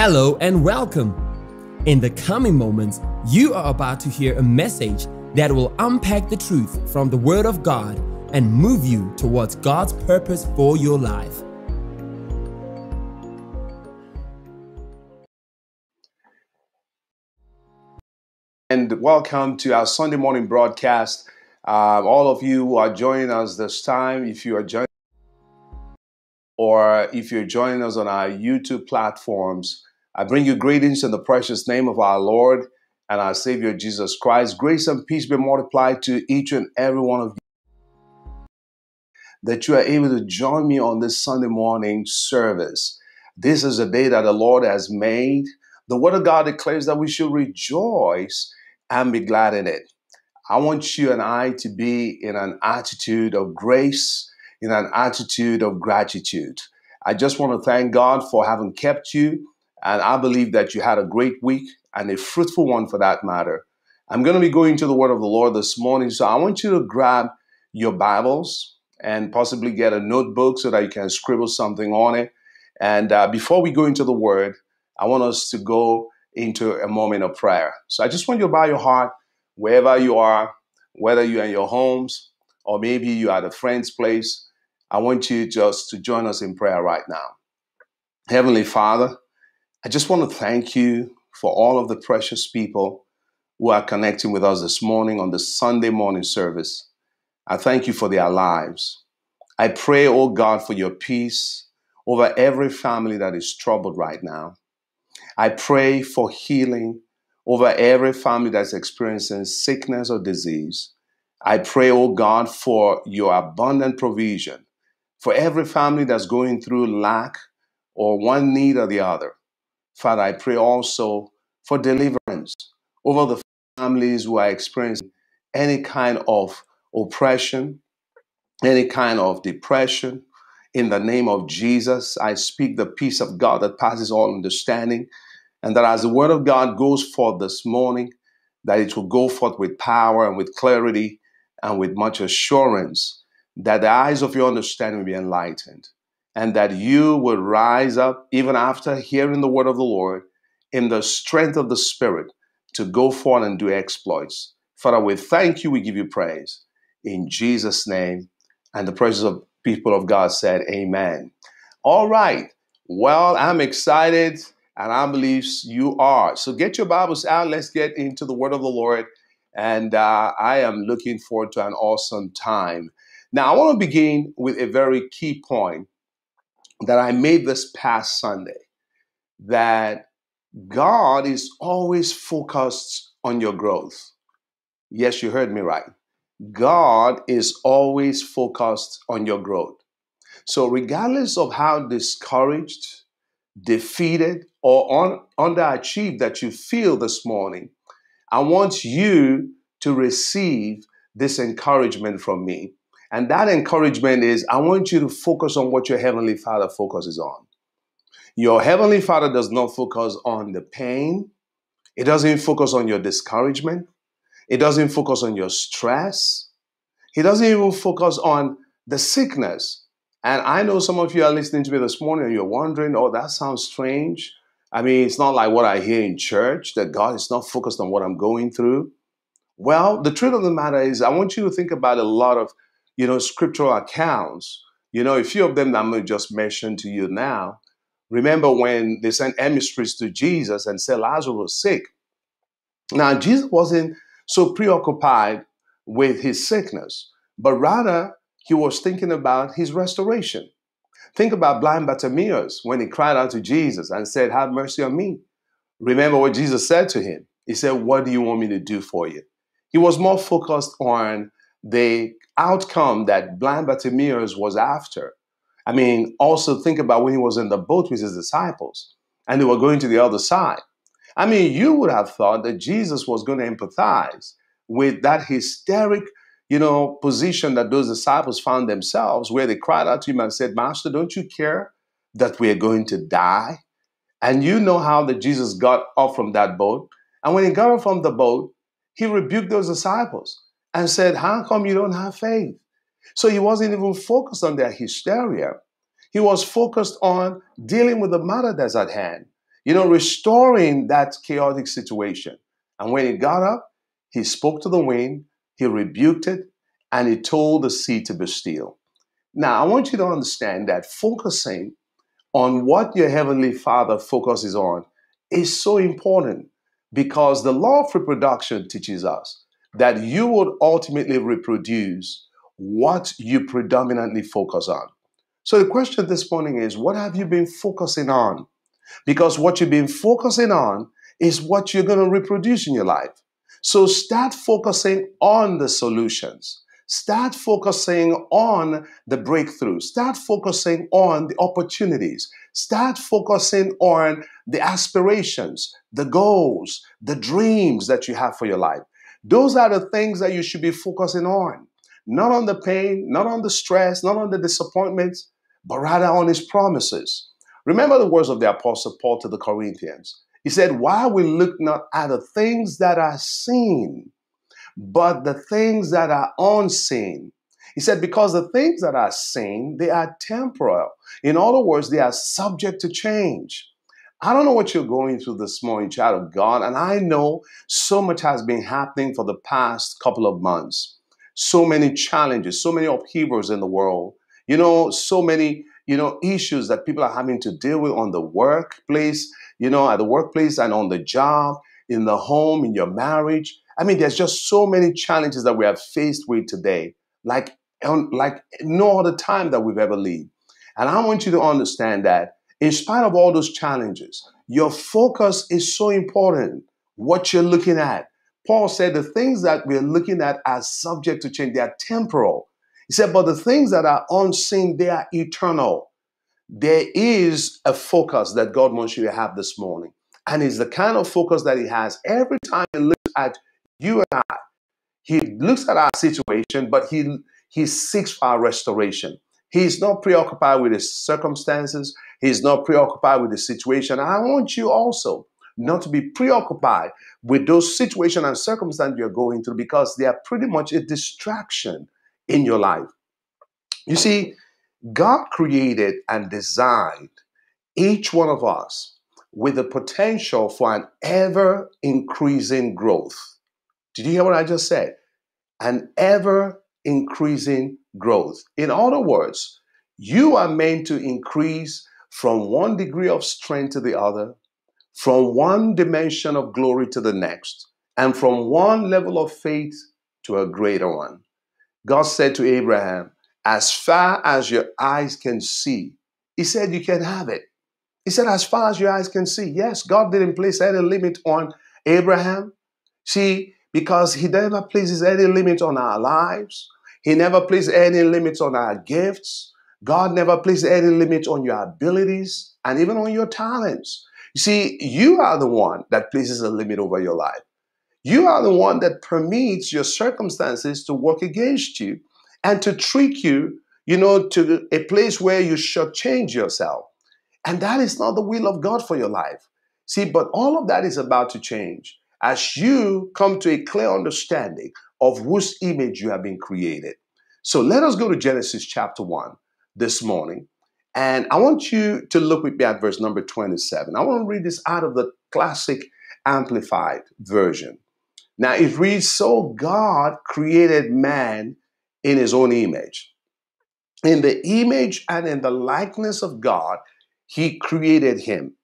Hello and welcome! In the coming moments, you are about to hear a message that will unpack the truth from the Word of God and move you towards God's purpose for your life. And welcome to our Sunday morning broadcast. Uh, all of you who are joining us this time, if you are joining, or if you're joining us on our YouTube platforms. I bring you greetings in the precious name of our Lord and our Savior Jesus Christ. Grace and peace be multiplied to each and every one of you. That you are able to join me on this Sunday morning service. This is a day that the Lord has made. The Word of God declares that we should rejoice and be glad in it. I want you and I to be in an attitude of grace in an attitude of gratitude. I just want to thank God for having kept you. And I believe that you had a great week and a fruitful one for that matter. I'm going to be going to the Word of the Lord this morning. So I want you to grab your Bibles and possibly get a notebook so that you can scribble something on it. And uh, before we go into the Word, I want us to go into a moment of prayer. So I just want you to bow your heart wherever you are, whether you're in your homes or maybe you're at a friend's place I want you just to join us in prayer right now. Heavenly Father, I just want to thank you for all of the precious people who are connecting with us this morning on the Sunday morning service. I thank you for their lives. I pray, oh God, for your peace over every family that is troubled right now. I pray for healing over every family that's experiencing sickness or disease. I pray, oh God, for your abundant provision for every family that's going through lack or one need or the other. Father, I pray also for deliverance over the families who are experiencing any kind of oppression, any kind of depression. In the name of Jesus, I speak the peace of God that passes all understanding. And that as the word of God goes forth this morning, that it will go forth with power and with clarity and with much assurance that the eyes of your understanding will be enlightened, and that you will rise up even after hearing the word of the Lord in the strength of the Spirit to go forth and do exploits. Father, we thank you, we give you praise. In Jesus' name, and the praises of people of God said, Amen. All right. Well, I'm excited, and I believe you are. So get your Bibles out. Let's get into the Word of the Lord. And uh, I am looking forward to an awesome time. Now, I want to begin with a very key point that I made this past Sunday that God is always focused on your growth. Yes, you heard me right. God is always focused on your growth. So, regardless of how discouraged, defeated, or un- underachieved that you feel this morning, I want you to receive this encouragement from me and that encouragement is I want you to focus on what your Heavenly Father focuses on. Your Heavenly Father does not focus on the pain, it doesn't focus on your discouragement, it doesn't focus on your stress, He doesn't even focus on the sickness. And I know some of you are listening to me this morning and you're wondering, oh, that sounds strange. I mean, it's not like what I hear in church that God is not focused on what I'm going through. Well, the truth of the matter is, I want you to think about a lot of you know, scriptural accounts. You know, a few of them that I'm going to just mention to you now. Remember when they sent emissaries to Jesus and said Lazarus was sick. Now, Jesus wasn't so preoccupied with his sickness, but rather he was thinking about his restoration. Think about blind Bartimaeus when he cried out to Jesus and said, Have mercy on me. Remember what Jesus said to him. He said, What do you want me to do for you? He was more focused on the outcome that blind Bartimaeus was after. I mean, also think about when he was in the boat with his disciples and they were going to the other side. I mean, you would have thought that Jesus was going to empathize with that hysteric, you know, position that those disciples found themselves, where they cried out to him and said, Master, don't you care that we are going to die? And you know how that Jesus got off from that boat. And when he got off from the boat, he rebuked those disciples and said, How come you don't have faith? So he wasn't even focused on their hysteria. He was focused on dealing with the matter that's at hand, you know, restoring that chaotic situation. And when he got up, he spoke to the wind, he rebuked it, and he told the sea to be still. Now, I want you to understand that focusing on what your Heavenly Father focuses on is so important because the law of reproduction teaches us that you would ultimately reproduce what you predominantly focus on. So the question this morning is what have you been focusing on? Because what you've been focusing on is what you're going to reproduce in your life. So start focusing on the solutions. Start focusing on the breakthrough. Start focusing on the opportunities. Start focusing on the aspirations, the goals, the dreams that you have for your life. Those are the things that you should be focusing on. Not on the pain, not on the stress, not on the disappointments, but rather on his promises. Remember the words of the Apostle Paul to the Corinthians. He said, Why we look not at the things that are seen, but the things that are unseen. He said, Because the things that are seen, they are temporal. In other words, they are subject to change. I don't know what you're going through this morning, child of God. And I know so much has been happening for the past couple of months. So many challenges, so many upheavals in the world. You know, so many, you know, issues that people are having to deal with on the workplace, you know, at the workplace and on the job, in the home, in your marriage. I mean, there's just so many challenges that we are faced with today, like, like no other time that we've ever lived. And I want you to understand that in spite of all those challenges, your focus is so important. What you're looking at. Paul said the things that we're looking at are subject to change, they are temporal. He said, but the things that are unseen, they are eternal. There is a focus that God wants you to have this morning. And it's the kind of focus that He has. Every time He looks at you and I, He looks at our situation, but He, he seeks our restoration. He is not preoccupied with his circumstances. He is not preoccupied with the situation. I want you also not to be preoccupied with those situations and circumstances you're going through because they are pretty much a distraction in your life. You see, God created and designed each one of us with the potential for an ever increasing growth. Did you hear what I just said? An ever increasing growth. In other words, you are meant to increase from one degree of strength to the other, from one dimension of glory to the next, and from one level of faith to a greater one. God said to Abraham, As far as your eyes can see, He said, You can have it. He said, As far as your eyes can see. Yes, God didn't place any limit on Abraham. See, because He never places any limit on our lives. He never places any limits on our gifts. God never places any limit on your abilities and even on your talents. You see, you are the one that places a limit over your life. You are the one that permits your circumstances to work against you and to trick you, you know, to a place where you should change yourself. And that is not the will of God for your life. See, but all of that is about to change as you come to a clear understanding of whose image you have been created. So let us go to Genesis chapter 1 this morning. And I want you to look with me at verse number 27. I want to read this out of the classic amplified version. Now it reads So God created man in his own image. In the image and in the likeness of God, he created him.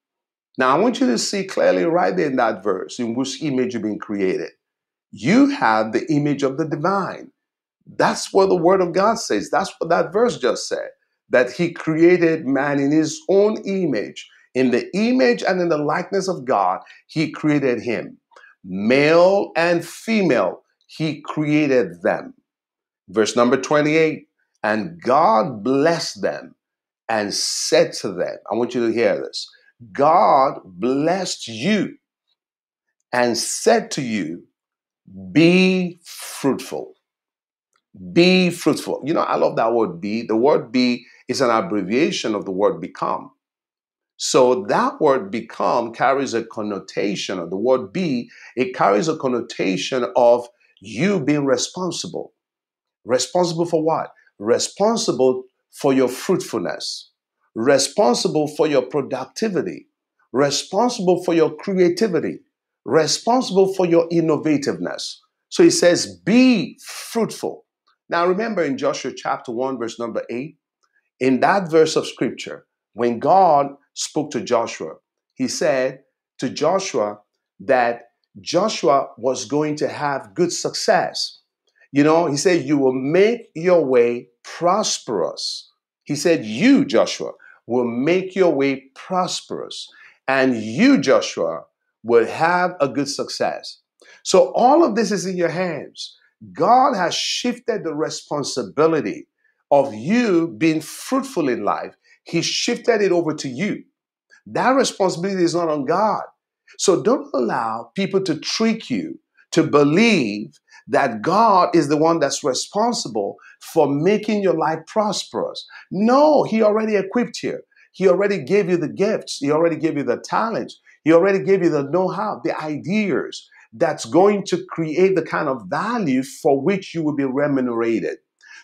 Now, I want you to see clearly right there in that verse in which image you've been created. You have the image of the divine. That's what the Word of God says. That's what that verse just said that He created man in His own image. In the image and in the likeness of God, He created him. Male and female, He created them. Verse number 28 And God blessed them and said to them, I want you to hear this God blessed you and said to you, Be fruitful. Be fruitful. You know, I love that word be. The word be is an abbreviation of the word become. So that word become carries a connotation, of the word be, it carries a connotation of you being responsible. Responsible for what? Responsible for your fruitfulness responsible for your productivity, responsible for your creativity, responsible for your innovativeness. So he says, Be fruitful. Now remember in Joshua chapter 1, verse number 8, in that verse of scripture, when God spoke to Joshua, he said to Joshua that Joshua was going to have good success. You know, he said, You will make your way prosperous. He said, You, Joshua, will make your way prosperous, and you, Joshua, will have a good success. So all of this is in your hands. God has shifted the responsibility of you being fruitful in life. He shifted it over to you. That responsibility is not on God. So don't allow people to trick you to believe that God is the one that's responsible for making your life prosperous. No, He already equipped you. He already gave you the gifts. He already gave you the talents. He already gave you the know how, the ideas that's going to create the kind of value for which you will be remunerated.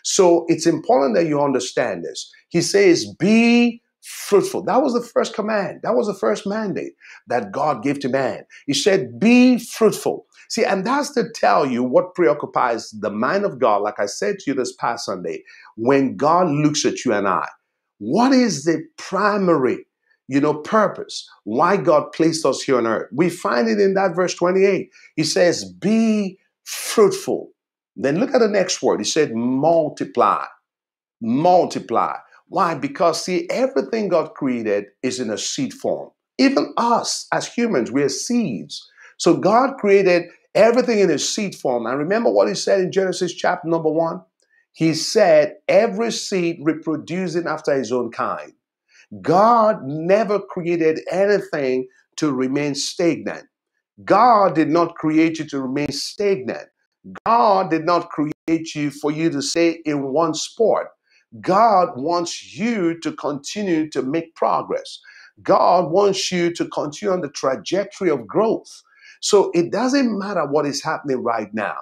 So it's important that you understand this. He says, Be fruitful. That was the first command. That was the first mandate that God gave to man. He said, Be fruitful. See, and that's to tell you what preoccupies the mind of God. Like I said to you this past Sunday, when God looks at you and I, what is the primary, you know, purpose why God placed us here on earth? We find it in that verse 28. He says, Be fruitful. Then look at the next word. He said, Multiply. Multiply. Why? Because, see, everything God created is in a seed form. Even us as humans, we are seeds. So God created everything in a seed form. And remember what he said in Genesis chapter number one? He said, every seed reproducing after his own kind. God never created anything to remain stagnant. God did not create you to remain stagnant. God did not create you for you to stay in one sport. God wants you to continue to make progress. God wants you to continue on the trajectory of growth. So it doesn't matter what is happening right now.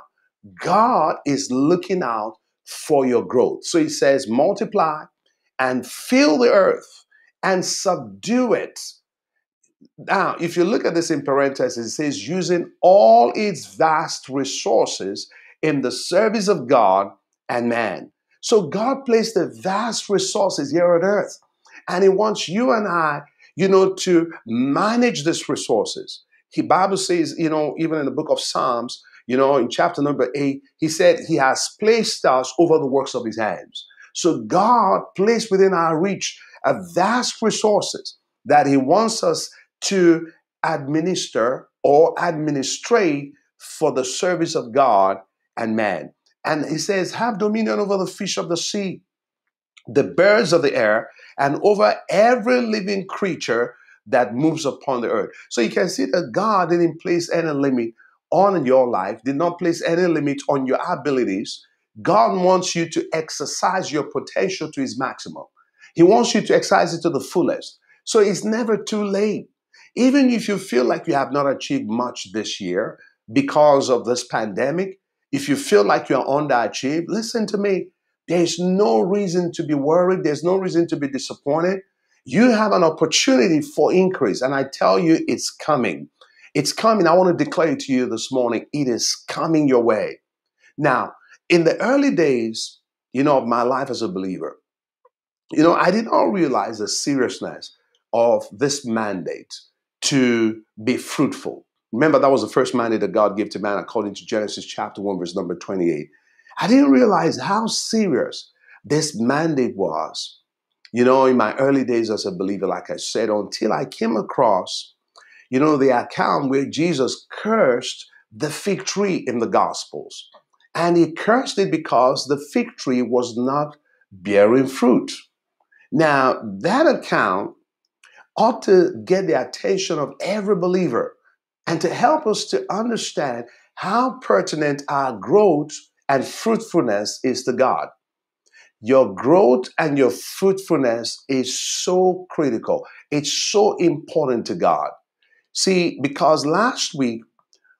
God is looking out for your growth. So he says, multiply and fill the earth and subdue it. Now, if you look at this in parentheses, it says, using all its vast resources in the service of God and man. So God placed the vast resources here on earth. And He wants you and I, you know, to manage these resources. He Bible says, you know, even in the book of Psalms, you know, in chapter number eight, he said he has placed us over the works of his hands. So God placed within our reach a vast resources that he wants us to administer or administrate for the service of God and man. And he says, have dominion over the fish of the sea, the birds of the air, and over every living creature that moves upon the earth. So you can see that God didn't place any limit on your life, did not place any limit on your abilities. God wants you to exercise your potential to its maximum. He wants you to exercise it to the fullest. So it's never too late. Even if you feel like you have not achieved much this year because of this pandemic, if you feel like you're underachieved, listen to me. There's no reason to be worried. There's no reason to be disappointed you have an opportunity for increase. And I tell you, it's coming. It's coming. I want to declare to you this morning, it is coming your way. Now, in the early days, you know, of my life as a believer, you know, I did not realize the seriousness of this mandate to be fruitful. Remember, that was the first mandate that God gave to man according to Genesis chapter 1, verse number 28. I didn't realize how serious this mandate was you know, in my early days as a believer, like I said, until I came across, you know, the account where Jesus cursed the fig tree in the Gospels. And he cursed it because the fig tree was not bearing fruit. Now, that account ought to get the attention of every believer and to help us to understand how pertinent our growth and fruitfulness is to God your growth and your fruitfulness is so critical. It's so important to God. See, because last week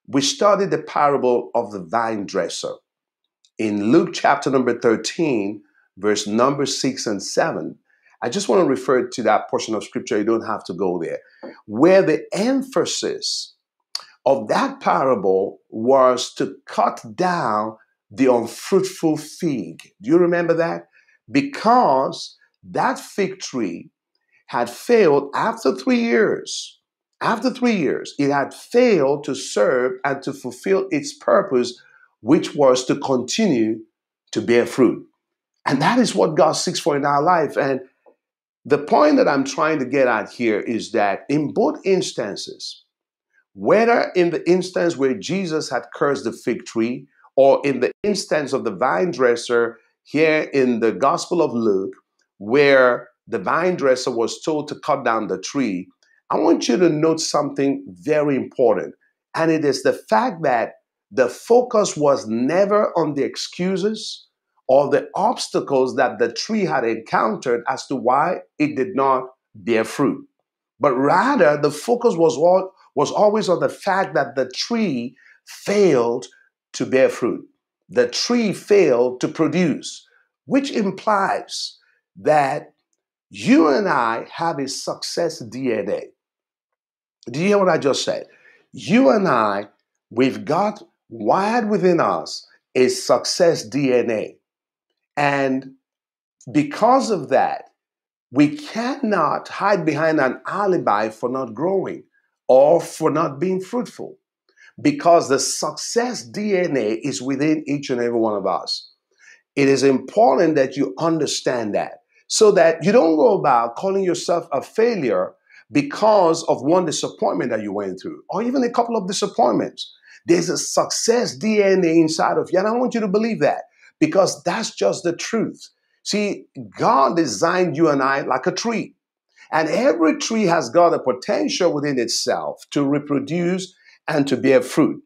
we studied the parable of the vine dresser in Luke chapter number 13, verse number 6 and 7. I just want to refer to that portion of scripture. You don't have to go there. Where the emphasis of that parable was to cut down the unfruitful fig. Do you remember that? because that fig tree had failed after three years. After three years, it had failed to serve and to fulfill its purpose, which was to continue to bear fruit. And that is what God seeks for in our life. And the point that I'm trying to get at here is that in both instances, whether in the instance where Jesus had cursed the fig tree or in the instance of the vine dresser here in the Gospel of Luke, where the vine dresser was told to cut down the tree, I want you to note something very important. And it is the fact that the focus was never on the excuses or the obstacles that the tree had encountered as to why it did not bear fruit. But rather, the focus was, was always on the fact that the tree failed to bear fruit the tree failed to produce, which implies that you and I have a success DNA. Do you hear what I just said? You and I, we've got wired within us a success DNA. And because of that, we cannot hide behind an alibi for not growing or for not being fruitful because the success DNA is within each and every one of us. It is important that you understand that so that you don't go about calling yourself a failure because of one disappointment that you went through or even a couple of disappointments. There's a success DNA inside of you, and I want you to believe that because that's just the truth. See, God designed you and I like a tree. And every tree has got a potential within itself to reproduce and to bear fruit.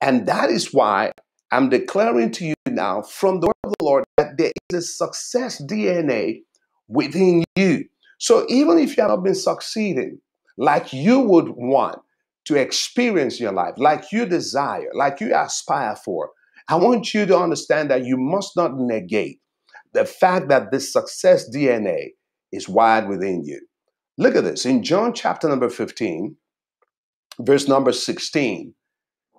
And that is why I'm declaring to you now from the word of the Lord that there is a success DNA within you. So even if you have not been succeeding like you would want to experience your life, like you desire, like you aspire for, I want you to understand that you must not negate the fact that this success DNA is wired within you. Look at this in John chapter number 15, verse number 16.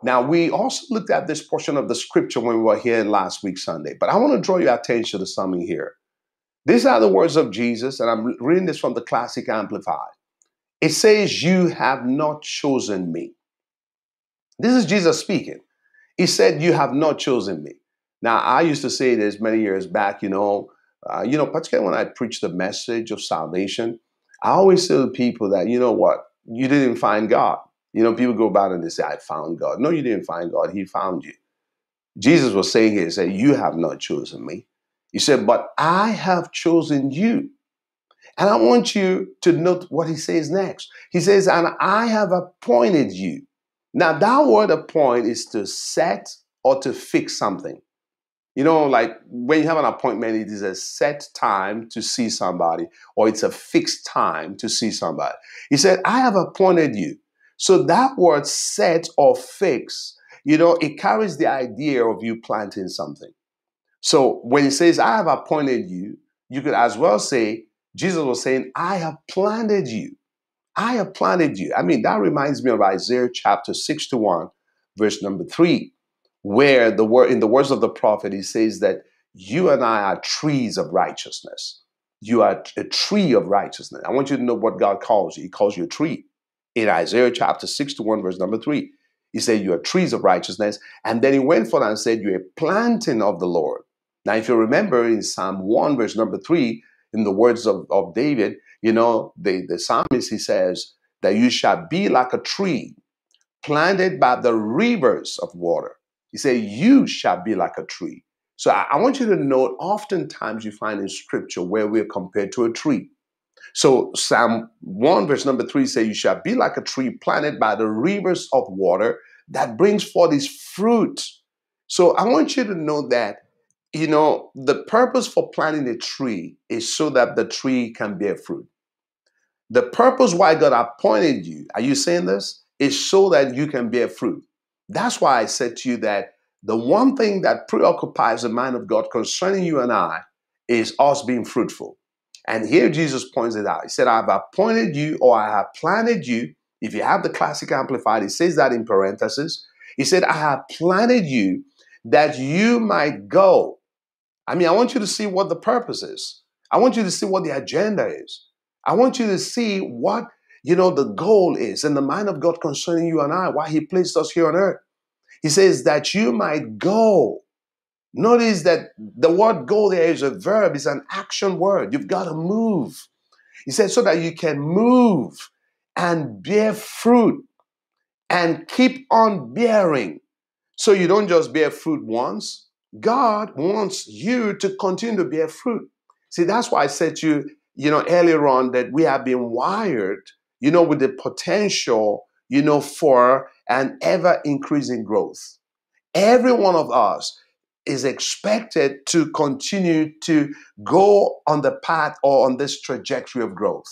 Now, we also looked at this portion of the scripture when we were here last week, Sunday, but I want to draw your attention to something here. These are the words of Jesus, and I'm reading this from the Classic Amplified. It says, You have not chosen me. This is Jesus speaking. He said, You have not chosen me. Now, I used to say this many years back, you know, uh, you know, particularly when I preach the message of salvation, I always tell people that, you know what, you didn't find God. You know, people go about and they say, I found God. No, you didn't find God. He found you. Jesus was saying here, he said, You have not chosen me. He said, But I have chosen you. And I want you to note what he says next. He says, And I have appointed you. Now, that word appoint is to set or to fix something. You know, like when you have an appointment, it is a set time to see somebody, or it's a fixed time to see somebody. He said, I have appointed you. So that word set or fix, you know, it carries the idea of you planting something. So when it says, I have appointed you, you could as well say, Jesus was saying, I have planted you. I have planted you. I mean, that reminds me of Isaiah chapter 61, verse number 3, where the word in the words of the prophet, he says that you and I are trees of righteousness. You are a tree of righteousness. I want you to know what God calls you. He calls you a tree in Isaiah chapter 61, verse number 3. He said, You are trees of righteousness. And then he went forth and said, You're planting of the Lord. Now, if you remember in Psalm 1, verse number 3, in the words of, of David, you know, the, the psalmist, he says, That you shall be like a tree planted by the rivers of water. He said, You shall be like a tree. So I, I want you to note, oftentimes you find in scripture where we're compared to a tree. So Psalm 1 verse number 3 says, You shall be like a tree planted by the rivers of water that brings forth its fruit. So I want you to know that, you know, the purpose for planting a tree is so that the tree can bear fruit. The purpose why God appointed you, are you saying this? Is so that you can bear fruit. That's why I said to you that the one thing that preoccupies the mind of God concerning you and I is us being fruitful. And here Jesus points it out. He said, I've appointed you or I have planted you. If you have the classic amplified, it says that in parentheses. He said, I have planted you that you might go. I mean, I want you to see what the purpose is. I want you to see what the agenda is. I want you to see what, you know, the goal is and the mind of God concerning you and I, why he placed us here on earth. He says that you might go Notice that the word go there is a verb, it's an action word. You've got to move. He said, so that you can move and bear fruit and keep on bearing. So you don't just bear fruit once. God wants you to continue to bear fruit. See, that's why I said to you, you know, earlier on that we have been wired, you know, with the potential, you know, for an ever increasing growth. Every one of us is expected to continue to go on the path or on this trajectory of growth.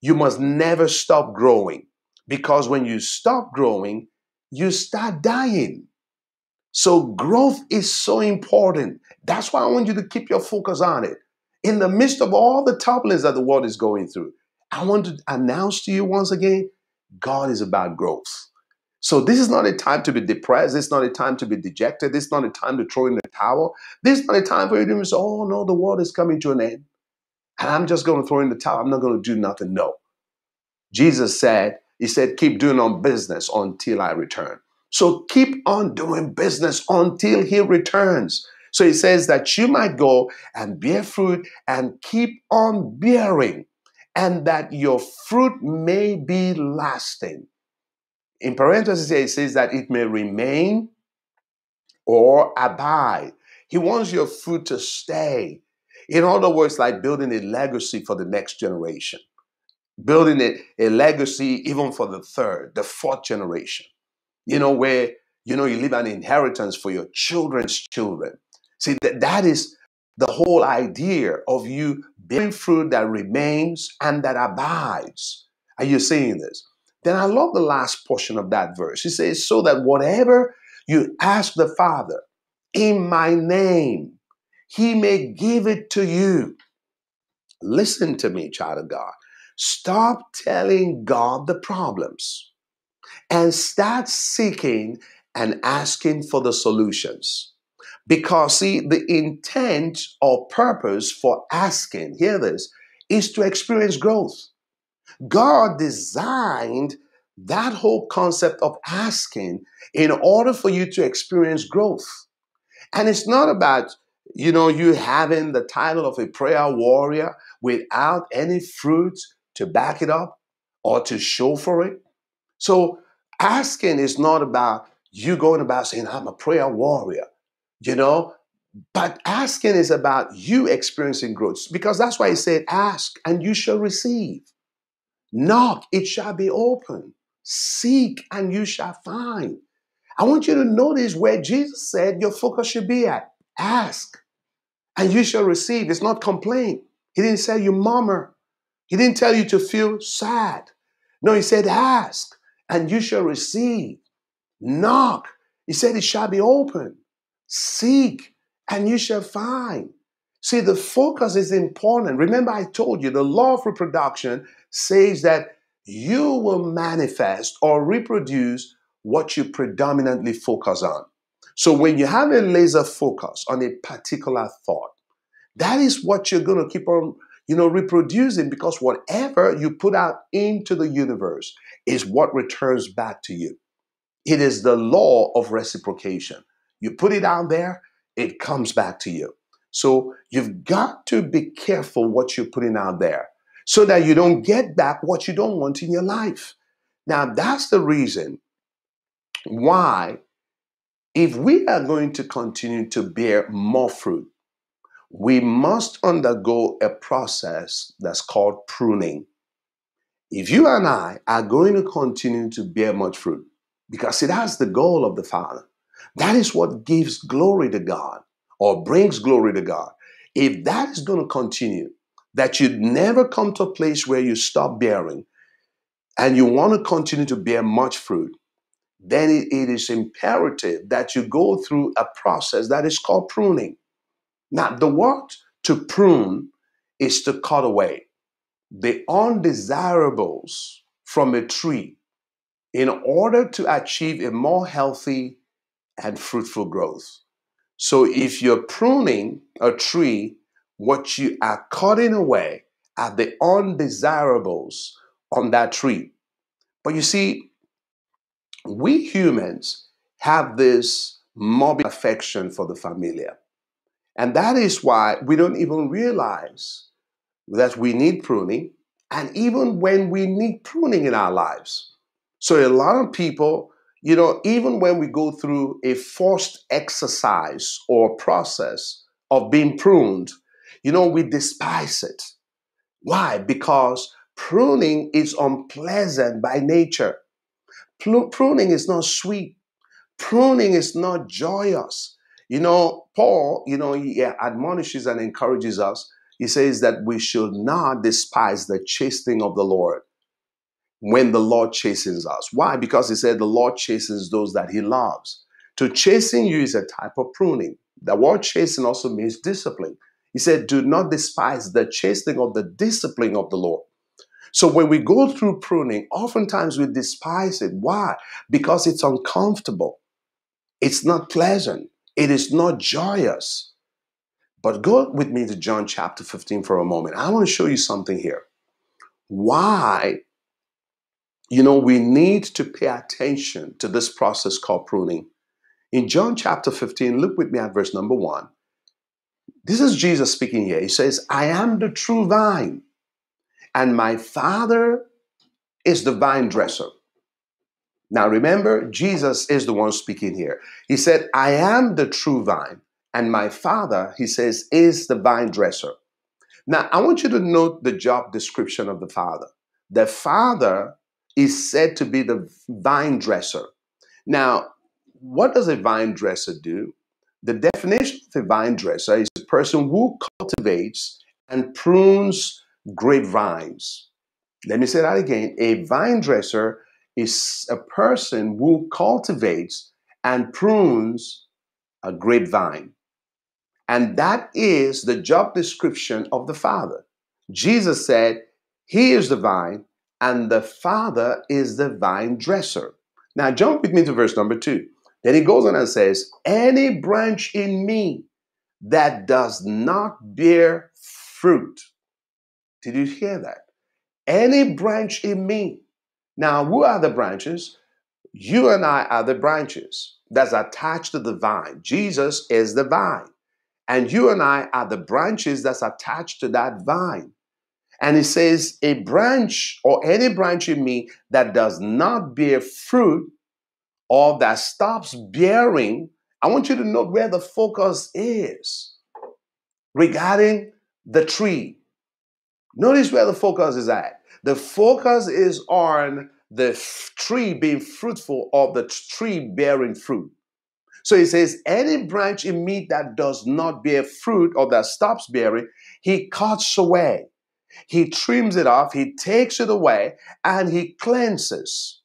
You must never stop growing because when you stop growing, you start dying. So, growth is so important. That's why I want you to keep your focus on it. In the midst of all the turbulence that the world is going through, I want to announce to you once again God is about growth. So this is not a time to be depressed. This is not a time to be dejected. This is not a time to throw in the towel. This is not a time for you to say, oh no, the world is coming to an end. And I'm just going to throw in the towel. I'm not going to do nothing. No. Jesus said, he said, keep doing on business until I return. So keep on doing business until he returns. So he says that you might go and bear fruit and keep on bearing and that your fruit may be lasting in parentheses it says that it may remain or abide. He wants your fruit to stay. In other words, like building a legacy for the next generation, building a, a legacy even for the third, the fourth generation, you know, where, you know, you leave an inheritance for your children's children. See, that, that is the whole idea of you bearing fruit that remains and that abides. Are you seeing this? Then I love the last portion of that verse. He says, So that whatever you ask the Father in my name, he may give it to you. Listen to me, child of God. Stop telling God the problems and start seeking and asking for the solutions. Because, see, the intent or purpose for asking, hear this, is to experience growth. God designed that whole concept of asking in order for you to experience growth. And it's not about, you know, you having the title of a prayer warrior without any fruit to back it up or to show for it. So asking is not about you going about saying, I'm a prayer warrior, you know, but asking is about you experiencing growth because that's why he said, ask and you shall receive. Knock, it shall be open. Seek, and you shall find. I want you to notice where Jesus said your focus should be at. Ask, and you shall receive. It's not complain. He didn't say you murmur. He didn't tell you to feel sad. No, he said, ask, and you shall receive. Knock, he said, it shall be open. Seek, and you shall find. See, the focus is important. Remember, I told you the law of reproduction says that you will manifest or reproduce what you predominantly focus on. So when you have a laser focus on a particular thought, that is what you're going to keep on, you know, reproducing because whatever you put out into the universe is what returns back to you. It is the law of reciprocation. You put it out there, it comes back to you. So you've got to be careful what you're putting out there so that you don't get back what you don't want in your life. Now, that's the reason why, if we are going to continue to bear more fruit, we must undergo a process that's called pruning. If you and I are going to continue to bear much fruit, because it has the goal of the Father, that is what gives glory to God or brings glory to God, if that is going to continue, that you'd never come to a place where you stop bearing and you want to continue to bear much fruit, then it, it is imperative that you go through a process that is called pruning. Now, the word to prune is to cut away the undesirables from a tree in order to achieve a more healthy and fruitful growth. So if you're pruning a tree, what you are cutting away are the undesirables on that tree. But you see, we humans have this morbid affection for the familiar. And that is why we don't even realize that we need pruning, and even when we need pruning in our lives. So, a lot of people you know, even when we go through a forced exercise or process of being pruned, you know, we despise it. Why? Because pruning is unpleasant by nature. Pruning is not sweet. Pruning is not joyous. You know, Paul, you know, he admonishes and encourages us. He says that we should not despise the chastening of the Lord when the Lord chastens us. Why? Because he said the Lord chastens those that he loves. To chasten you is a type of pruning. The word chasten also means discipline. He said, Do not despise the chastening of the discipline of the Lord. So when we go through pruning, oftentimes we despise it. Why? Because it's uncomfortable. It's not pleasant. It is not joyous. But go with me to John chapter 15 for a moment. I want to show you something here. Why you know, we need to pay attention to this process called pruning. In John chapter 15, look with me at verse number 1. This is Jesus speaking here. He says, I am the true vine, and my Father is the vine dresser. Now remember, Jesus is the one speaking here. He said, I am the true vine, and my Father, he says, is the vine dresser. Now, I want you to note the job description of the Father. The Father is said to be the vine dresser. Now, what does a vine dresser do? The definition of a vine dresser is a person who cultivates and prunes grapevines. Let me say that again. A vine dresser is a person who cultivates and prunes a grapevine. And that is the job description of the Father. Jesus said, He is the vine, and the Father is the vine dresser. Now jump with me to verse number two. Then he goes on and says, Any branch in me that does not bear fruit. Did you hear that? Any branch in me. Now, who are the branches? You and I are the branches that's attached to the vine. Jesus is the vine. And you and I are the branches that's attached to that vine. And he says, A branch or any branch in me that does not bear fruit or that stops bearing, I want you to note where the focus is regarding the tree. Notice where the focus is at. The focus is on the tree being fruitful or the tree bearing fruit. So he says, any branch in me that does not bear fruit or that stops bearing, he cuts away. He trims it off, he takes it away, and he cleanses.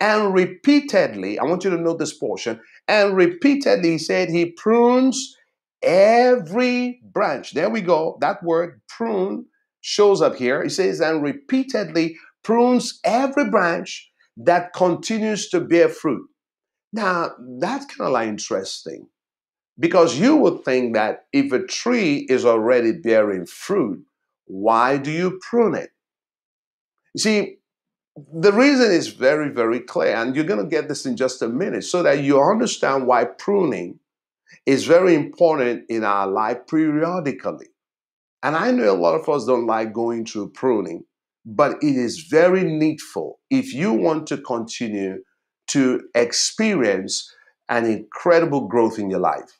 And repeatedly, I want you to note this portion, and repeatedly he said he prunes every branch. There we go. That word prune shows up here. He says, and repeatedly prunes every branch that continues to bear fruit. Now, that's kind of like interesting because you would think that if a tree is already bearing fruit, why do you prune it? You see, the reason is very, very clear, and you're going to get this in just a minute so that you understand why pruning is very important in our life periodically. And I know a lot of us don't like going through pruning, but it is very needful if you want to continue to experience an incredible growth in your life.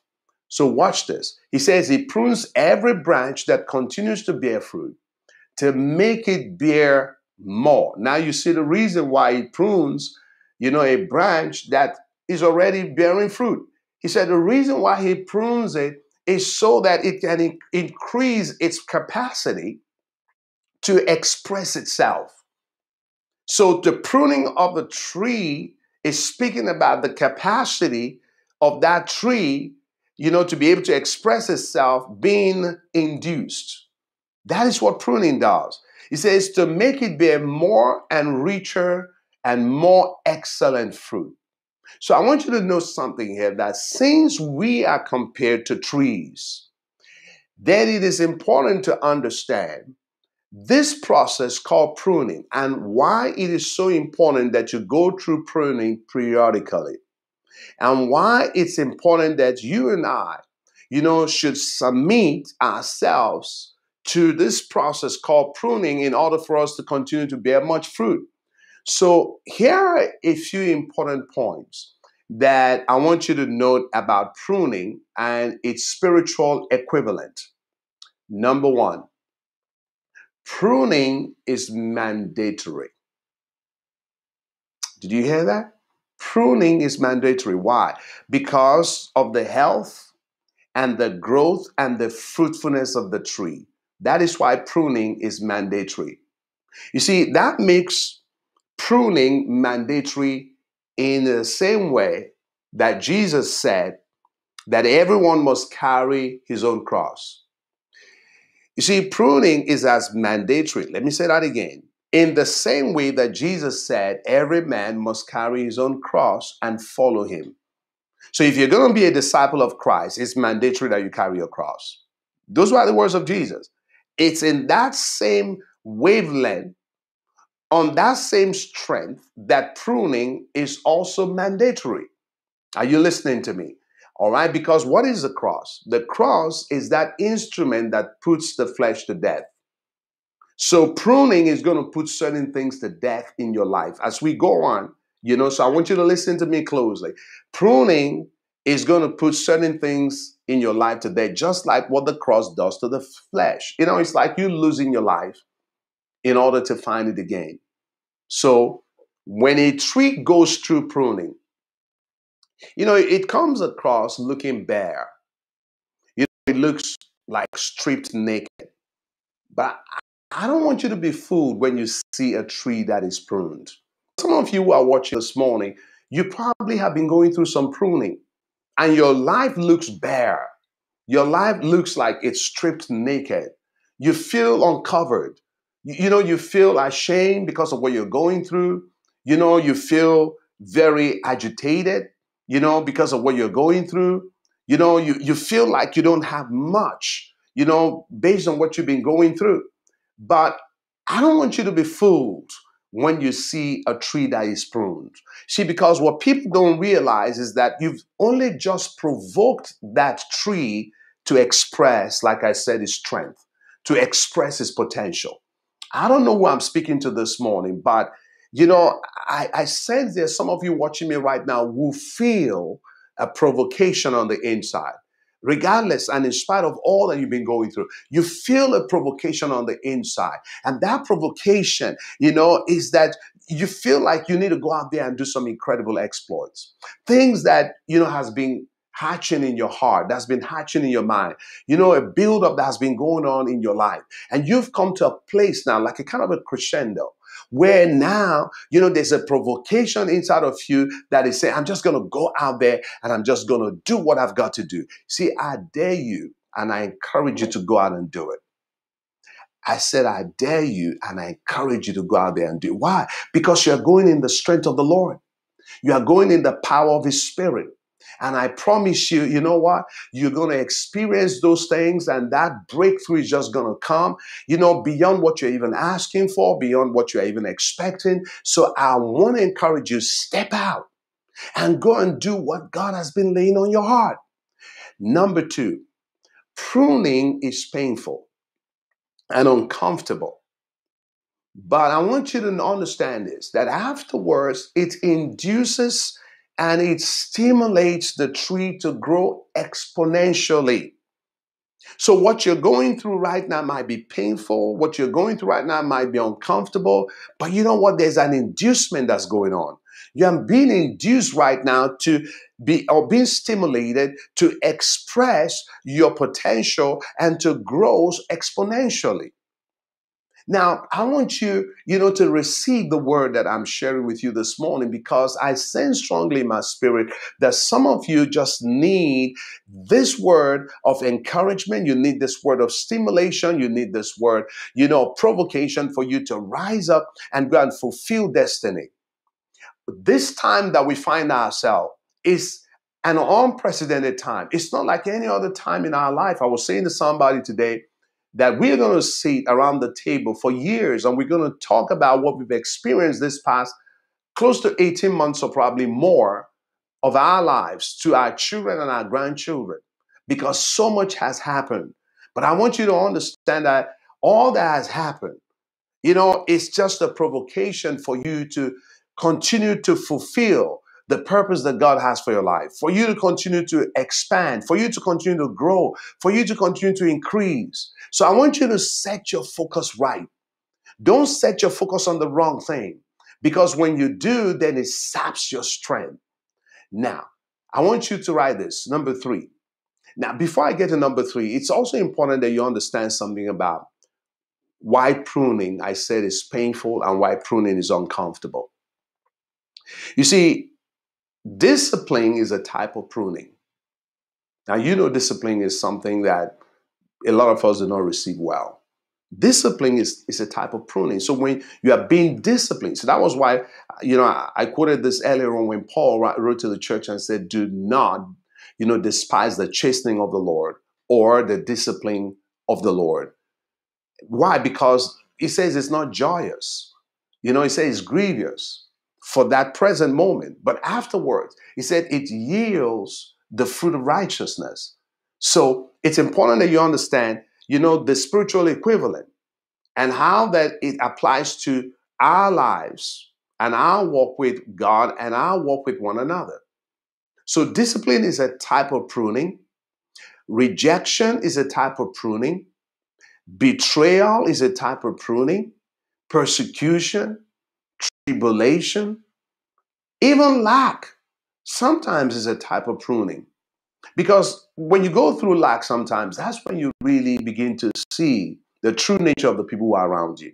So watch this. He says he prunes every branch that continues to bear fruit to make it bear more. Now you see the reason why he prunes, you know, a branch that is already bearing fruit. He said the reason why he prunes it is so that it can in- increase its capacity to express itself. So the pruning of a tree is speaking about the capacity of that tree you know, to be able to express itself being induced. That is what pruning does. It says to make it bear more and richer and more excellent fruit. So I want you to know something here that since we are compared to trees, then it is important to understand this process called pruning and why it is so important that you go through pruning periodically and why it's important that you and I, you know, should submit ourselves to this process called pruning in order for us to continue to bear much fruit. So, here are a few important points that I want you to note about pruning and its spiritual equivalent. Number one, pruning is mandatory. Did you hear that? Pruning is mandatory. Why? Because of the health and the growth and the fruitfulness of the tree. That is why pruning is mandatory. You see, that makes pruning mandatory in the same way that Jesus said that everyone must carry his own cross. You see, pruning is as mandatory. Let me say that again. In the same way that Jesus said, every man must carry his own cross and follow him. So if you're going to be a disciple of Christ, it's mandatory that you carry your cross. Those were the words of Jesus. It's in that same wavelength, on that same strength, that pruning is also mandatory. Are you listening to me? All right, because what is the cross? The cross is that instrument that puts the flesh to death. So pruning is going to put certain things to death in your life as we go on, you know. So I want you to listen to me closely. Pruning is going to put certain things in your life today, just like what the cross does to the flesh. You know, it's like you losing your life in order to find it again. So when a tree goes through pruning, you know, it comes across looking bare. You know, it looks like stripped naked. But I don't want you to be fooled when you see a tree that is pruned. Some of you who are watching this morning, you probably have been going through some pruning and your life looks bare. Your life looks like it's stripped naked. You feel uncovered. You, know, you feel ashamed because of what you're going through. You know, you feel very agitated, you know, because of what you're going through. You know, you, you feel like you don't have much, you know, based on what you've been going through. But I don't want you to be fooled when you see a tree that is pruned. See, because what people don't realize is that you've only just provoked that tree to express, like I said, its strength, to express its potential. I don't know who I'm speaking to this morning, but you know, I, I sense there's some of you watching me right now who feel a provocation on the inside regardless and in spite of all that you've been going through. You feel a provocation on the inside. And that provocation, you know, is that you feel like you need to go out there and do some incredible exploits. Things that, you know, has been hatching in your heart, that's been hatching in your mind, you know, a buildup that's been going on in your life. And you've come to a place now, like a kind of a crescendo, where now, you know, there's a provocation inside of you that is saying, I'm just going to go out there and I'm just going to do what I've got to do. See, I dare you and I encourage you to go out and do it. I said, I dare you and I encourage you to go out there and do Why? Because you're going in the strength of the Lord. You are going in the power of His Spirit. And I promise you, you know what? You're going to experience those things, and that breakthrough is just going to come, you know, beyond what you're even asking for, beyond what you're even expecting. So I want to encourage you step out and go and do what God has been laying on your heart. Number two, pruning is painful and uncomfortable. But I want you to understand this that afterwards it induces and it stimulates the tree to grow exponentially. So, what you're going through right now might be painful, what you're going through right now might be uncomfortable, but you know what? There's an inducement that's going on. You're being induced right now to be or being stimulated to express your potential and to grow exponentially. Now, I want you, you know, to receive the word that I'm sharing with you this morning because I sense strongly in my spirit that some of you just need this word of encouragement. You need this word of stimulation. You need this word, you know, provocation for you to rise up and go and fulfill destiny. This time that we find ourselves is an unprecedented time. It's not like any other time in our life. I was saying to somebody today, that we're going to sit around the table for years and we're going to talk about what we've experienced this past close to 18 months or probably more of our lives to our children and our grandchildren because so much has happened. But I want you to understand that all that has happened, you know, it's just a provocation for you to continue to fulfill the purpose that God has for your life, for you to continue to expand, for you to continue to grow, for you to continue to increase. So I want you to set your focus right. Don't set your focus on the wrong thing because when you do, then it saps your strength. Now, I want you to write this number three. Now, before I get to number three, it's also important that you understand something about why pruning, I said, is painful and why pruning is uncomfortable. You see, Discipline is a type of pruning. Now, you know, discipline is something that a lot of us do not receive well. Discipline is, is a type of pruning. So when you are being disciplined, so that was why, you know, I, I quoted this earlier on when Paul wrote to the church and said, do not, you know, despise the chastening of the Lord or the discipline of the Lord. Why? Because he says it's not joyous. You know, he says it's grievous for that present moment. But afterwards, he said it yields the fruit of righteousness. So it's important that you understand, you know, the spiritual equivalent and how that it applies to our lives and our walk with God and our walk with one another. So discipline is a type of pruning. Rejection is a type of pruning. Betrayal is a type of pruning. Persecution, tribulation, even lack, sometimes is a type of pruning. Because when you go through lack, sometimes that's when you really begin to see the true nature of the people who are around you.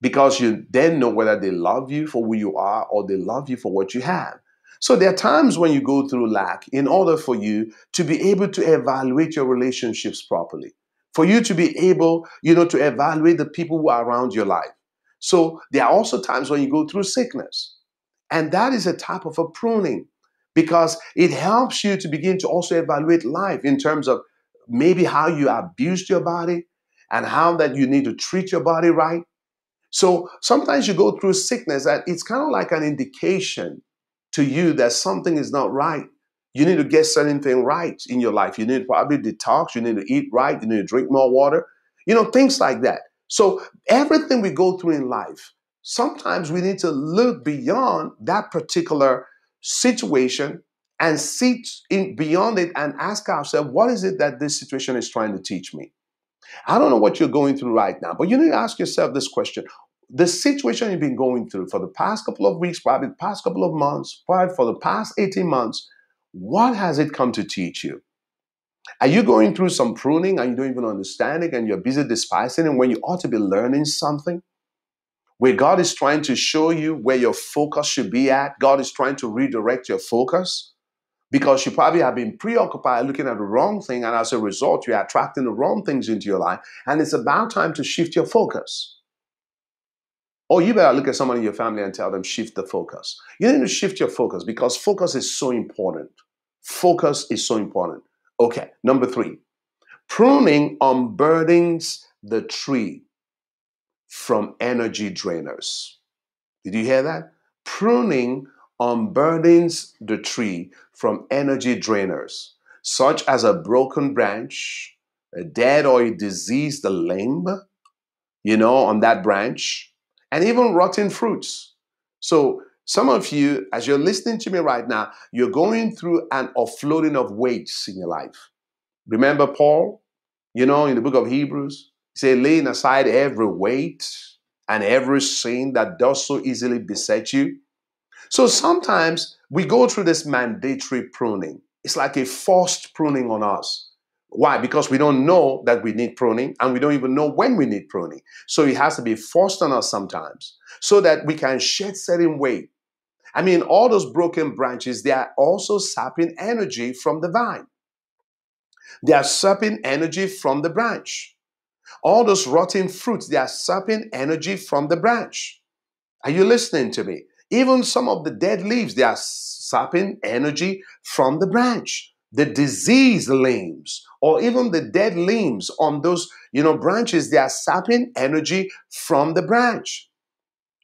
Because you then know whether they love you for who you are or they love you for what you have. So there are times when you go through lack in order for you to be able to evaluate your relationships properly, for you to be able, you know, to evaluate the people who are around your life. So there are also times when you go through sickness. And that is a type of a pruning because it helps you to begin to also evaluate life in terms of maybe how you abused your body and how that you need to treat your body right. So sometimes you go through sickness that it's kind of like an indication to you that something is not right. You need to get certain thing right in your life. You need to probably detox, you need to eat right, you need to drink more water, you know, things like that. So everything we go through in life, sometimes we need to look beyond that particular situation and see beyond it and ask ourselves, what is it that this situation is trying to teach me? I don't know what you're going through right now, but you need to ask yourself this question. The situation you've been going through for the past couple of weeks, probably the past couple of months, probably for the past 18 months, what has it come to teach you? Are you going through some pruning and you don't even understand it and you're busy despising it when you ought to be learning something? Where God is trying to show you where your focus should be at, God is trying to redirect your focus because you probably have been preoccupied looking at the wrong thing and as a result you're attracting the wrong things into your life and it's about time to shift your focus. Or oh, you better look at someone in your family and tell them shift the focus. You need to shift your focus because focus is so important. Focus is so important. Okay, number three, pruning unburdens the tree from energy drainers. Did you hear that? Pruning unburdens the tree from energy drainers, such as a broken branch, a dead or a diseased limb, you know, on that branch, and even rotten fruits. So some of you, as you're listening to me right now, you're going through an offloading of weights in your life. Remember Paul? You know, in the book of Hebrews, he said, laying aside every weight and every sin that does so easily beset you. So sometimes we go through this mandatory pruning. It's like a forced pruning on us. Why? Because we don't know that we need pruning and we don't even know when we need pruning. So it has to be forced on us sometimes so that we can shed certain weight I mean, all those broken branches, they are also sapping energy from the vine. They are sapping energy from the branch. All those rotting fruits, they are sapping energy from the branch. Are you listening to me? Even some of the dead leaves, they are sapping energy from the branch. The diseased limbs, or even the dead limbs on those, you know, branches, they are sapping energy from the branch.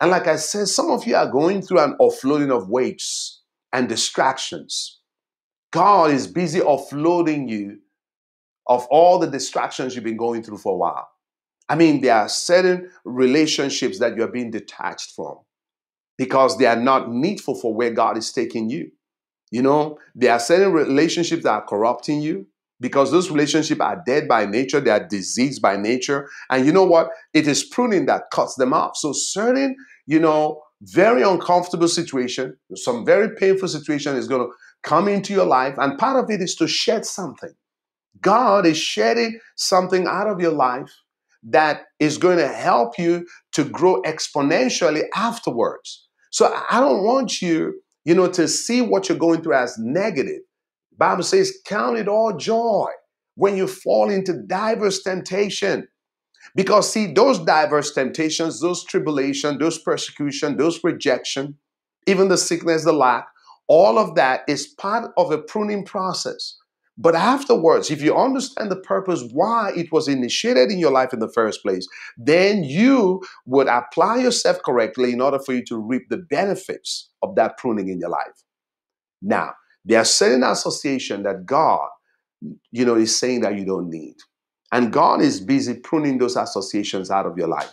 And like I said, some of you are going through an offloading of weights and distractions. God is busy offloading you of all the distractions you've been going through for a while. I mean, there are certain relationships that you're being detached from because they are not needful for where God is taking you. You know, there are certain relationships that are corrupting you because those relationships are dead by nature, they are diseased by nature. And you know what? It is pruning that cuts them off. So certain, you know, very uncomfortable situation, some very painful situation is going to come into your life. And part of it is to shed something. God is shedding something out of your life that is going to help you to grow exponentially afterwards. So I don't want you, you know, to see what you're going through as negative. Bible says, count it all joy when you fall into diverse temptation. Because see, those diverse temptations, those tribulation, those persecution, those rejection, even the sickness, the lack, all of that is part of a pruning process. But afterwards, if you understand the purpose why it was initiated in your life in the first place, then you would apply yourself correctly in order for you to reap the benefits of that pruning in your life. Now, they are setting an association that God, you know, is saying that you don't need. And God is busy pruning those associations out of your life.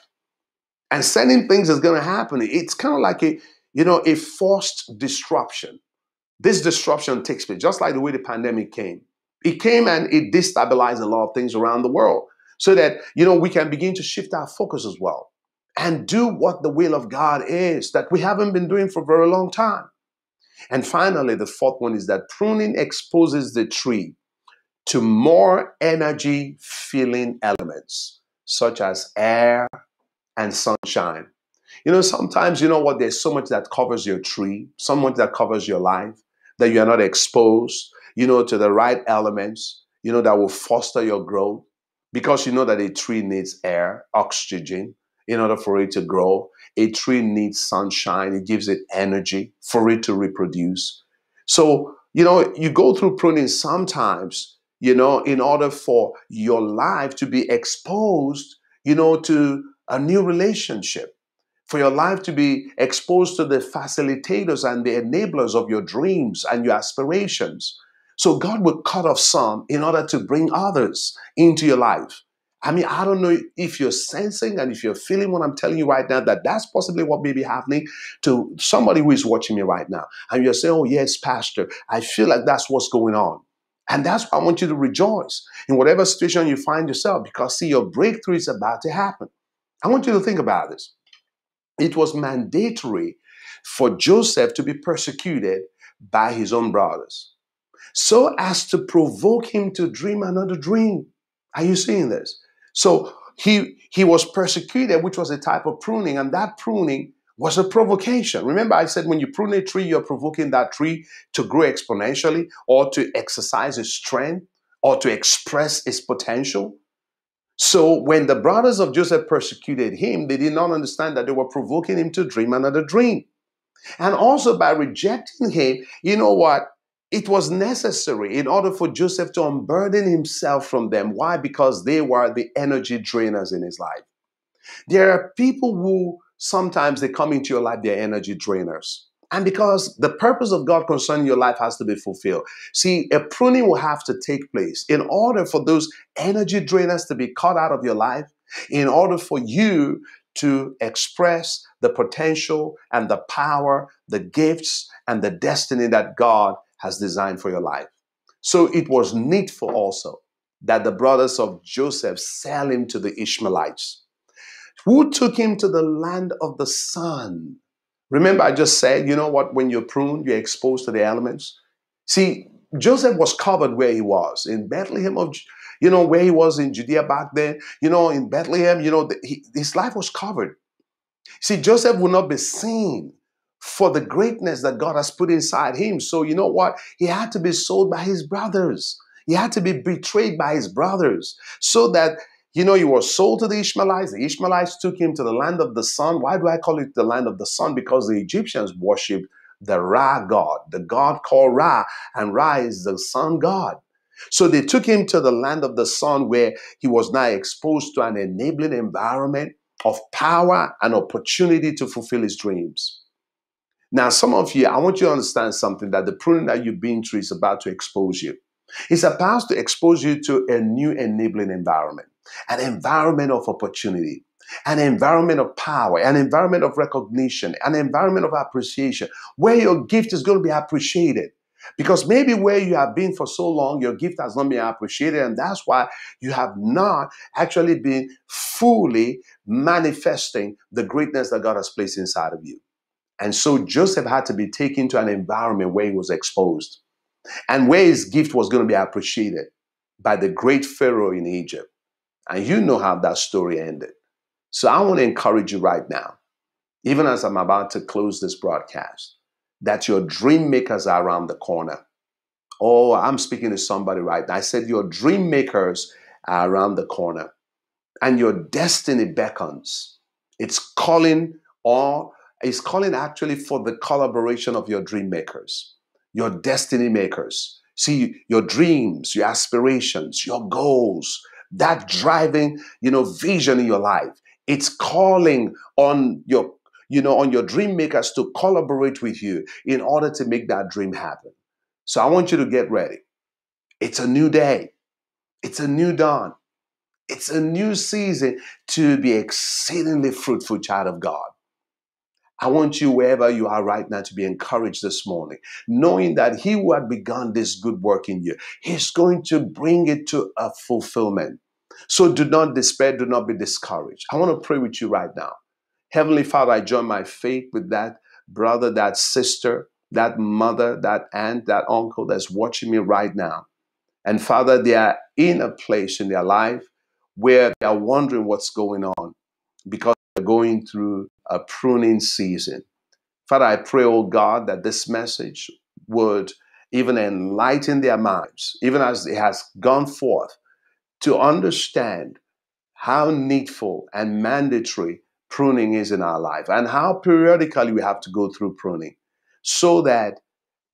And sending things is going to happen. It's kind of like a, you know, a forced disruption. This disruption takes place, just like the way the pandemic came. It came and it destabilized a lot of things around the world so that, you know, we can begin to shift our focus as well and do what the will of God is that we haven't been doing for a very long time. And finally, the fourth one is that pruning exposes the tree to more energy filling elements, such as air and sunshine. You know, sometimes, you know what, there's so much that covers your tree, so much that covers your life, that you are not exposed, you know, to the right elements, you know, that will foster your growth because you know that a tree needs air, oxygen, in order for it to grow. A tree needs sunshine, it gives it energy for it to reproduce. So, you know, you go through pruning sometimes, you know, in order for your life to be exposed, you know, to a new relationship, for your life to be exposed to the facilitators and the enablers of your dreams and your aspirations. So God would cut off some in order to bring others into your life. I mean, I don't know if you're sensing and if you're feeling what I'm telling you right now, that that's possibly what may be happening to somebody who is watching me right now. And you're saying, oh, yes, Pastor, I feel like that's what's going on. And that's why I want you to rejoice in whatever situation you find yourself because, see, your breakthrough is about to happen. I want you to think about this. It was mandatory for Joseph to be persecuted by his own brothers so as to provoke him to dream another dream. Are you seeing this? So he he was persecuted, which was a type of pruning, and that pruning was a provocation. Remember, I said when you prune a tree, you're provoking that tree to grow exponentially or to exercise its strength or to express its potential. So when the brothers of Joseph persecuted him, they did not understand that they were provoking him to dream another dream. And also by rejecting him, you know what? it was necessary in order for Joseph to unburden himself from them. Why? Because they were the energy drainers in his life. There are people who sometimes they come into your life, they're energy drainers. And because the purpose of God concerning your life has to be fulfilled. See, a pruning will have to take place in order for those energy drainers to be cut out of your life, in order for you to express the potential and the power, the gifts, and the destiny that God has designed for your life. So it was needful also that the brothers of Joseph sell him to the Ishmaelites, who took him to the land of the sun. Remember, I just said, you know what, when you're pruned, you're exposed to the elements. See, Joseph was covered where he was in Bethlehem of, you know, where he was in Judea back then, you know, in Bethlehem, you know, the, he, his life was covered. See, Joseph would not be seen for the greatness that God has put inside him. So, you know what? He had to be sold by his brothers. He had to be betrayed by his brothers so that, you know, he was sold to the Ishmaelites. The Ishmaelites took him to the land of the sun. Why do I call it the land of the sun? Because the Egyptians worshipped the Ra God, the God called Ra, and Ra is the sun god. So they took him to the land of the sun where he was now exposed to an enabling environment of power and opportunity to fulfill his dreams. Now, some of you, I want you to understand something that the pruning that you've been through is about to expose you. It's about to expose you to a new enabling environment, an environment of opportunity, an environment of power, an environment of recognition, an environment of appreciation, where your gift is going to be appreciated. Because maybe where you have been for so long, your gift has not been appreciated, and that's why you have not actually been fully manifesting the greatness that God has placed inside of you. And so Joseph had to be taken to an environment where he was exposed and where his gift was going to be appreciated by the great Pharaoh in Egypt. And you know how that story ended. So I want to encourage you right now, even as I'm about to close this broadcast, that your dream makers are around the corner. Oh, I'm speaking to somebody right now. I said, Your dream makers are around the corner, and your destiny beckons. It's calling all is calling actually for the collaboration of your dream makers, your destiny makers. See, your dreams, your aspirations, your goals, that driving, you know, vision in your life. It's calling on your, you know, on your dream makers to collaborate with you in order to make that dream happen. So I want you to get ready. It's a new day. It's a new dawn. It's a new season to be exceedingly fruitful, child of God. I want you, wherever you are right now, to be encouraged this morning, knowing that He who had begun this good work in you, He's going to bring it to a fulfillment. So do not despair, do not be discouraged. I want to pray with you right now. Heavenly Father, I join my faith with that brother, that sister, that mother, that aunt, that uncle that's watching me right now. And Father, they are in a place in their life where they are wondering what's going on because they're going through a pruning season. Father, I pray, oh God, that this message would even enlighten their minds, even as it has gone forth, to understand how needful and mandatory pruning is in our life and how periodically we have to go through pruning so that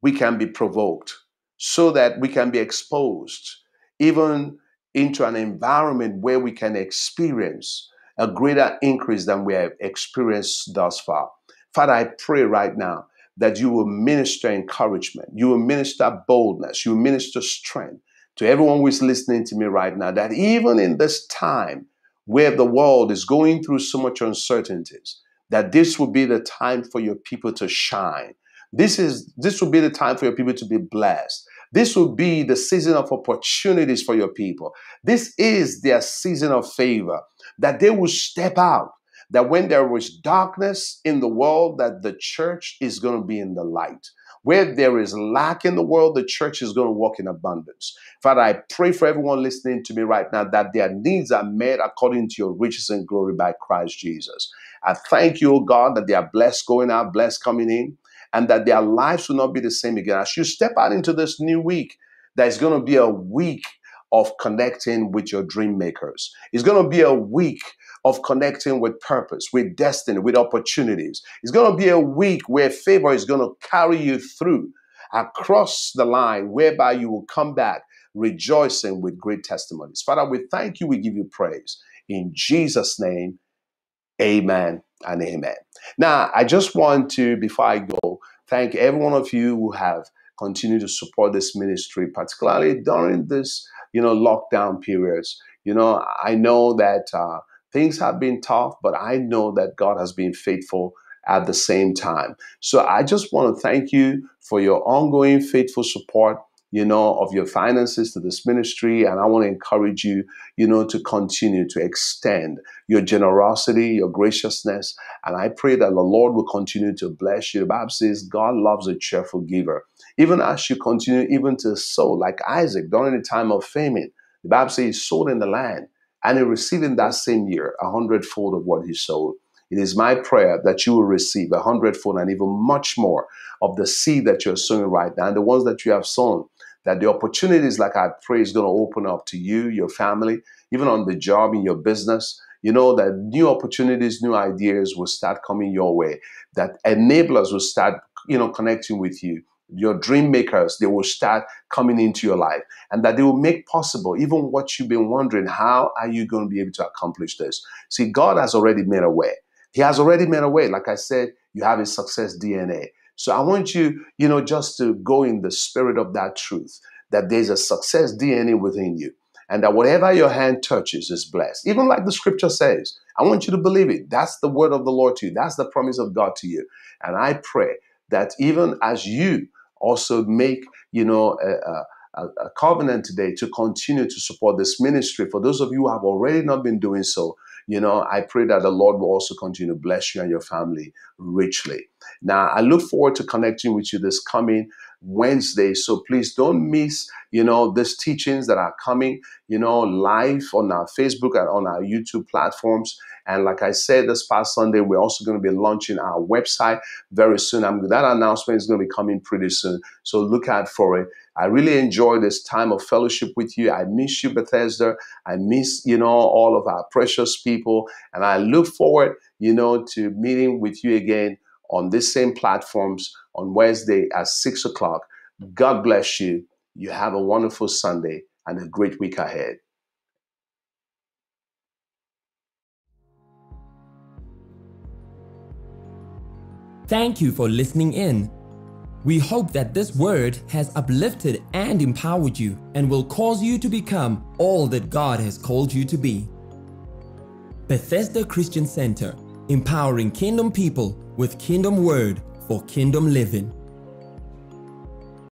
we can be provoked, so that we can be exposed, even into an environment where we can experience a greater increase than we have experienced thus far. Father, I pray right now that you will minister encouragement, you will minister boldness, you will minister strength to everyone who is listening to me right now, that even in this time where the world is going through so much uncertainties, that this will be the time for your people to shine. This is this will be the time for your people to be blessed. This will be the season of opportunities for your people. This is their season of favor that they will step out, that when there was darkness in the world, that the church is going to be in the light. Where there is lack in the world, the church is going to walk in abundance. Father, I pray for everyone listening to me right now that their needs are met according to your riches and glory by Christ Jesus. I thank you, O God, that they are blessed going out, blessed coming in, and that their lives will not be the same again. As you step out into this new week, there's going to be a week of connecting with your dream makers. It's going to be a week of connecting with purpose, with destiny, with opportunities. It's going to be a week where favor is going to carry you through across the line, whereby you will come back rejoicing with great testimonies. Father, we thank you. We give you praise. In Jesus' name, amen and amen. Now, I just want to, before I go, thank every one of you who have continue to support this ministry, particularly during this, you know, lockdown periods. You know, I know that uh, things have been tough, but I know that God has been faithful at the same time. So I just want to thank you for your ongoing faithful support, you know, of your finances to this ministry. And I want to encourage you, you know, to continue to extend your generosity, your graciousness. And I pray that the Lord will continue to bless you. The Bible says God loves a cheerful giver. Even as you continue even to sow, like Isaac during the time of famine, the Bible says he sowed in the land and he received in that same year a hundredfold of what he sowed. It is my prayer that you will receive a hundredfold and even much more of the seed that you're sowing right now and the ones that you have sown. That the opportunities, like I pray, is going to open up to you, your family, even on the job, in your business. You know that new opportunities, new ideas will start coming your way, that enablers will start, you know, connecting with you your dream makers, they will start coming into your life and that they will make possible even what you've been wondering how are you going to be able to accomplish this? See, God has already made a way. He has already made a way. Like I said, you have a success DNA. So I want you, you know, just to go in the spirit of that truth that there's a success DNA within you and that whatever your hand touches is blessed. Even like the scripture says, I want you to believe it. That's the word of the Lord to you, that's the promise of God to you. And I pray that even as you also make, you know, a, a, a covenant today to continue to support this ministry. For those of you who have already not been doing so, you know, I pray that the Lord will also continue to bless you and your family richly. Now, I look forward to connecting with you this coming Wednesday. So please don't miss, you know, these teachings that are coming, you know, live on our Facebook and on our YouTube platforms. And like I said, this past Sunday, we're also going to be launching our website very soon. I'm, that announcement is going to be coming pretty soon. So look out for it. I really enjoy this time of fellowship with you. I miss you, Bethesda. I miss, you know, all of our precious people. And I look forward, you know, to meeting with you again on these same platforms on Wednesday at 6 o'clock. God bless you. You have a wonderful Sunday and a great week ahead. Thank you for listening in. We hope that this word has uplifted and empowered you and will cause you to become all that God has called you to be. Bethesda Christian Center, empowering kingdom people with Kingdom Word for Kingdom Living.